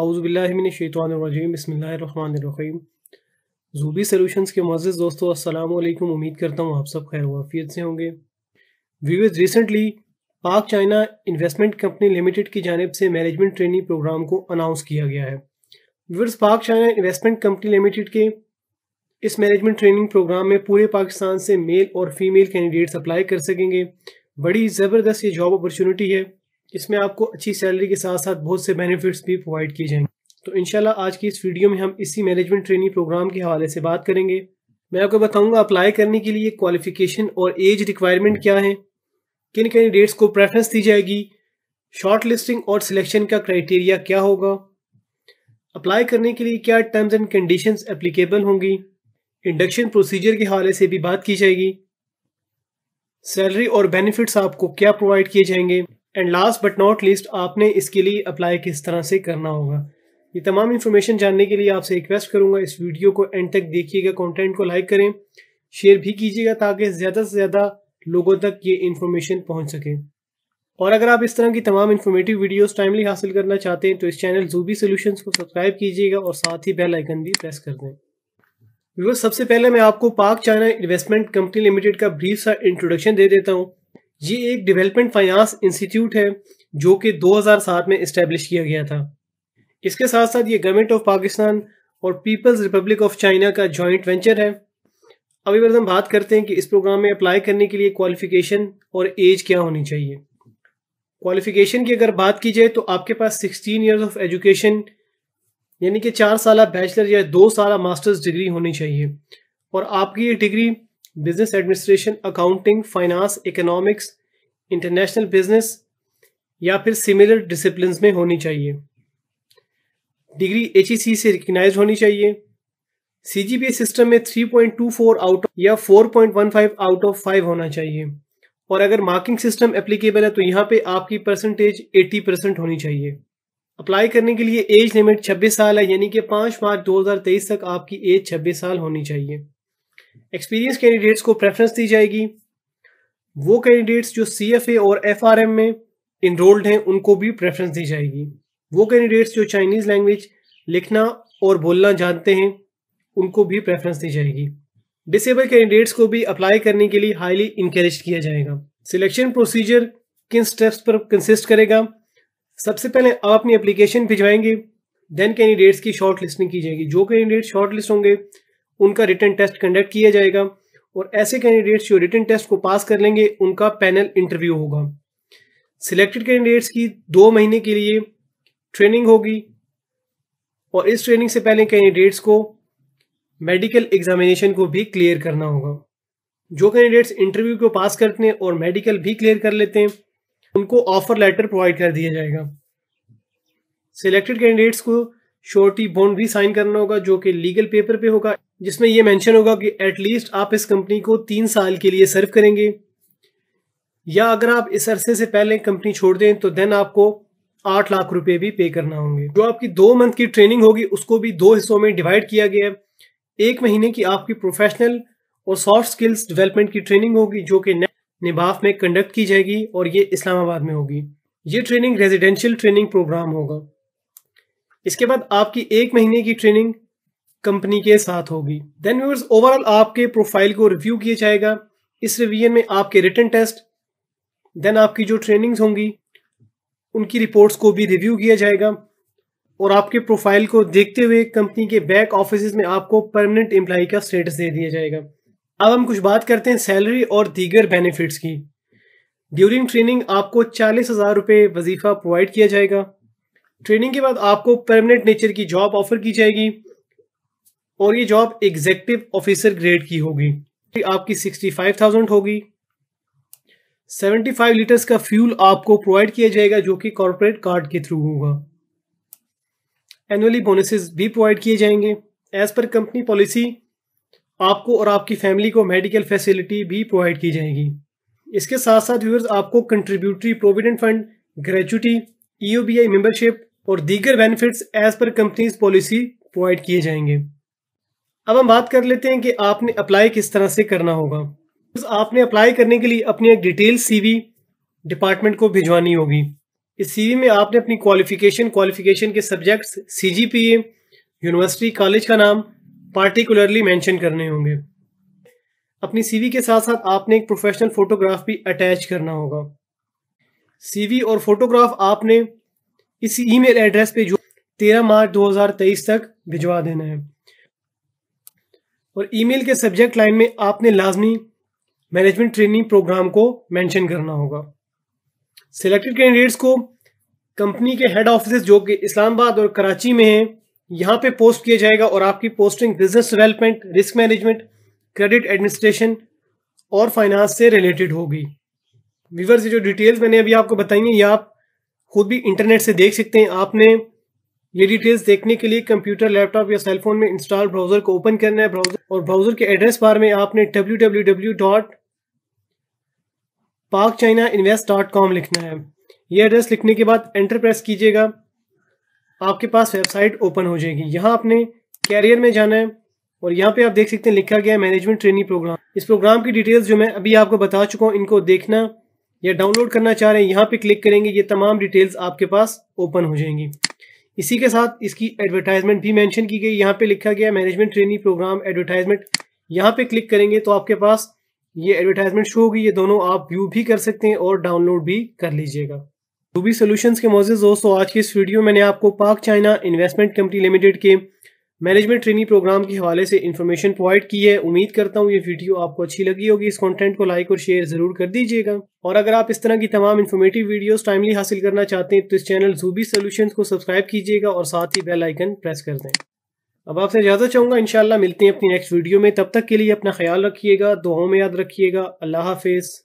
आउज़बिल्लिमिनशैतवानरजीम बसमीम जूबी सोलूशन के मज़ेद दोस्तों असलम उम्मीद करता हूँ आप सब खैर वाफियत से होंगे viewers recently Pak China investment company limited की जानब से मैनेजमेंट ट्रेनिंग प्रोग्राम को अनाउंस किया गया है व्यूवर्स पाक चाइना इन्वेस्टमेंट कंपनी लिमिटेड के इस मैनेजमेंट ट्रेनिंग प्रोग्राम में पूरे पाकिस्तान से मेल और फीमेल कैंडिडेट्स अप्लाई कर सकेंगे बड़ी ज़बरदस्त ये जॉब अपॉर्चुनिटी है इसमें आपको अच्छी सैलरी के साथ साथ बहुत से बेनिफिट्स भी प्रोवाइड किए जाएंगे तो इनशाला आज की इस वीडियो में हम इसी मैनेजमेंट ट्रेनिंग प्रोग्राम के हवाले से बात करेंगे मैं आपको बताऊंगा अप्लाई करने के लिए क्वालिफिकेशन और एज रिक्वायरमेंट क्या है किन कैंडिडेट्स को प्रेफरेंस दी जाएगी शॉर्ट लिस्टिंग और सिलेक्शन का क्राइटेरिया क्या होगा अप्लाई करने के लिए क्या टर्म्स एंड कंडीशन एप्लीकेबल होंगी इंडक्शन प्रोसीजर के हवाले से भी बात की जाएगी सैलरी और बेनिफिट्स आपको क्या प्रोवाइड किए जाएंगे and last but not least आपने इसके लिए अप्लाई किस तरह से करना होगा ये तमाम इन्फॉर्मेशन जानने के लिए आपसे रिक्वेस्ट करूंगा इस वीडियो को एंड तक देखिएगा कंटेंट को लाइक करें शेयर भी कीजिएगा ताकि ज़्यादा से ज़्यादा लोगों तक ये इन्फॉर्मेशन पहुंच सके और अगर आप इस तरह की तमाम इन्फॉर्मेटिव वीडियोस टाइमली हासिल करना चाहते हैं तो इस चैनल जूबी सोल्यूशन को सब्सक्राइब कीजिएगा और साथ ही बेल आइकन भी प्रेस कर दें सबसे पहले मैं आपको Pak China investment company limited का ब्रीफ सा इंट्रोडक्शन दे देता हूँ ये एक डेवलपमेंट फाइनेंस इंस्टीट्यूट है जो कि 2007 में इस्टेब्लिश किया गया था इसके साथ साथ ये गवर्नमेंट ऑफ पाकिस्तान और पीपल्स रिपब्लिक ऑफ चाइना का जॉइंट वेंचर है अभी बस हम बात करते हैं कि इस प्रोग्राम में अप्लाई करने के लिए क्वालिफिकेशन और एज क्या होनी चाहिए क्वालिफिकेशन की अगर बात की जाए तो आपके पास 16 इयर्स ऑफ एजुकेशन यानी कि चार साल बैचलर या दो साल मास्टर्स डिग्री होनी चाहिए और आपकी ये degree business administration accounting finance economics international business या फिर सिमिलर डिसिप्लिन में होनी चाहिए डिग्री एच ई सी से रिकग्नाइज होनी चाहिए सी जी सिस्टम में three point two four out या four point one five out of five होना चाहिए और अगर मार्किंग सिस्टम एप्लीकेबल है तो यहाँ पे आपकी परसेंटेज एट्टी परसेंट होनी चाहिए अप्लाई करने के लिए एज लिमिट छब्बीस साल है यानी कि पांच मार्च दो हजार तेईस तक आपकी एज छब्बीस साल होनी चाहिए एक्सपीरियंस कैंडिडेट्स को प्रेफरेंस दी जाएगी वो कैंडिडेट्स जो सी एफ ए और एफ आर एम में इनरोल्ड हैं उनको भी प्रेफरेंस दी जाएगी वो कैंडिडेट्स जो चाइनीज लैंग्वेज लिखना और बोलना जानते हैं उनको भी प्रेफरेंस दी जाएगी डिसेबल कैंडिडेट्स को भी अप्लाई करने के लिए हाईली इंकरेज किया जाएगा सिलेक्शन प्रोसीजर किन स्टेप्स पर कंसिस्ट करेगा सबसे पहले आप अपनी एप्लीकेशन भिजवाएंगे देन कैंडिडेट्स की शॉर्ट लिस्टिंग की जाएगी जो कैंडिडेट शॉर्ट लिस्ट होंगे उनका रिटर्न टेस्ट कंडक्ट किया जाएगा और ऐसे कैंडिडेट्स जो रिटर्न टेस्ट को पास कर लेंगे उनका पैनल इंटरव्यू होगा सिलेक्टेड कैंडिडेट्स की दो महीने के लिए ट्रेनिंग होगी और इस ट्रेनिंग से पहले कैंडिडेट्स को मेडिकल एग्जामिनेशन को भी क्लियर करना होगा जो कैंडिडेट्स इंटरव्यू को पास करते हैं और मेडिकल भी क्लियर कर लेते हैं उनको ऑफर लेटर प्रोवाइड कर दिया जाएगा सिलेक्टेड कैंडिडेट्स को श्योरिटी बॉन्ड भी साइन करना होगा जो कि लीगल पेपर पे होगा जिसमें यह मेंशन होगा कि एटलीस्ट आप इस कंपनी को तीन साल के लिए सर्व करेंगे या अगर आप इस अरसे से पहले कंपनी छोड़ दें तो देन आपको आठ लाख रुपए भी पे करना होंगे जो आपकी दो मंथ की ट्रेनिंग होगी उसको भी दो हिस्सों में डिवाइड किया गया है एक महीने की आपकी प्रोफेशनल और सॉफ्ट स्किल्स डेवलपमेंट की ट्रेनिंग होगी जो कि निबाफ में कंडक्ट की जाएगी और ये इस्लामाबाद में होगी ये ट्रेनिंग रेजिडेंशियल ट्रेनिंग प्रोग्राम होगा इसके बाद आपकी एक महीने की ट्रेनिंग कंपनी के साथ होगी देन व्यूअर्स ओवरऑल आपके प्रोफाइल को रिव्यू किया जाएगा इस रिवीजन में आपके रिटर्न टेस्ट देन आपकी जो ट्रेनिंग्स होंगी उनकी रिपोर्ट्स को भी रिव्यू किया जाएगा और आपके प्रोफाइल को देखते हुए कंपनी के बैक ऑफिस में आपको परमानेंट एम्प्लॉय का स्टेटस दे दिया जाएगा अब हम कुछ बात करते हैं सैलरी और दीगर बेनिफिट्स की ड्यूरिंग ट्रेनिंग आपको चालीस हज़ार रुपये वजीफा प्रोवाइड किया जाएगा ट्रेनिंग के बाद आपको परमानेंट नेचर की जॉब ऑफर की जाएगी और ये जॉब एग्जेक्टिव ऑफिसर ग्रेड की होगी आपकी सिक्सटी फाइव थाउजेंड होगी सेवेंटी फाइव लीटर्स का फ्यूल आपको प्रोवाइड किया जाएगा जो कि कॉरपोरेट कार्ड के थ्रू होगा एनुअली बोनसेस भी प्रोवाइड किए जाएंगे एज पर कंपनी पॉलिसी आपको और आपकी फैमिली को मेडिकल फैसिलिटी भी प्रोवाइड की जाएगी इसके साथ साथ व्यूअर्स आपको contributory provident fund gratuity E membership और दीगर benefits as per company's policy provide किए जाएंगे अब हम बात कर लेते हैं कि आपने अप्लाई किस तरह से करना होगा तो आपने अप्लाई करने के लिए अपनी एक डिटेल सीवी डिपार्टमेंट को भिजवानी होगी इस सीवी में आपने अपनी क्वालिफिकेशन क्वालिफिकेशन के सब्जेक्ट्स सीजीपीए यूनिवर्सिटी कॉलेज का नाम पार्टिकुलरली मेंशन करने होंगे अपनी सीवी के साथ साथ आपने एक प्रोफेशनल फोटोग्राफ भी अटैच करना होगा सीवी और फोटोग्राफ आपने इसी ईमेल एड्रेस पे जो 13 मार्च 2023 तक भिजवा देना है और ईमेल के सब्जेक्ट लाइन में आपने लाजमी मैनेजमेंट ट्रेनिंग प्रोग्राम को मेंशन करना होगा सिलेक्टेड कैंडिडेट्स को कंपनी के हेड ऑफिस जो कि इस्लामाबाद और कराची में है यहाँ पे पोस्ट किया जाएगा और आपकी posting business development risk management credit administration और फाइनेंस से रिलेटेड होगी व्यूवर्स ये जो डिटेल्स मैंने अभी आपको बताई हैं ये आप खुद भी इंटरनेट से देख सकते हैं आपने ये डिटेल्स देखने के लिए कंप्यूटर लैपटॉप या सेलफोन में इंस्टॉल ब्राउजर को ओपन करना है ब्राउजर और ब्राउजर के एड्रेस बार में आपने W W W dot Pak China invest dot com लिखना है ये एड्रेस लिखने के बाद एंटर प्रेस कीजिएगा आपके पास वेबसाइट ओपन हो जाएगी यहाँ आपने कैरियर में जाना है और यहाँ पे आप देख सकते हैं लिखा गया है मैनेजमेंट ट्रेनिंग प्रोग्राम इस प्रोग्राम की डिटेल्स जो मैं अभी आपको बता चुका हूँ इनको देखना या डाउनलोड करना चाह रहे हैं यहाँ पे क्लिक करेंगे ये तमाम डिटेल्स आपके पास ओपन हो जाएंगी इसी के साथ इसकी एडवर्टाइजमेंट भी मेंशन की गई यहाँ पे लिखा गया मैनेजमेंट ट्रेनिंग प्रोग्राम एडवर्टाइजमेंट यहाँ पे क्लिक करेंगे तो आपके पास ये एडवर्टाइजमेंट शो होगी ये दोनों आप व्यू भी कर सकते हैं और डाउनलोड भी कर लीजिएगा रूबी सोल्यूशंस के मौजूद दोस्तों आज के इस वीडियो मैंने आपको Pak China investment company limited के मैनेजमेंट ट्रेनिंग प्रोग्राम के हवाले से इन्फॉर्मेशन प्रोवाइड की है उम्मीद करता हूँ ये वीडियो आपको अच्छी लगी होगी इस कंटेंट को लाइक और शेयर जरूर कर दीजिएगा और अगर आप इस तरह की तमाम इन्फॉर्मेटिव वीडियोस टाइमली हासिल करना चाहते हैं तो इस चैनल जूबी सोल्यूशन को सब्सक्राइब कीजिएगा और साथ ही बेल आइकन प्रेस कर दें अब आपसे इजाज़त चाहूंगा इनशाला मिलते हैं अपनी नेक्स्ट वीडियो में तब तक के लिए अपना ख्याल रखिएगा दुआओं में याद रखिएगा अल्लाह हाफिज़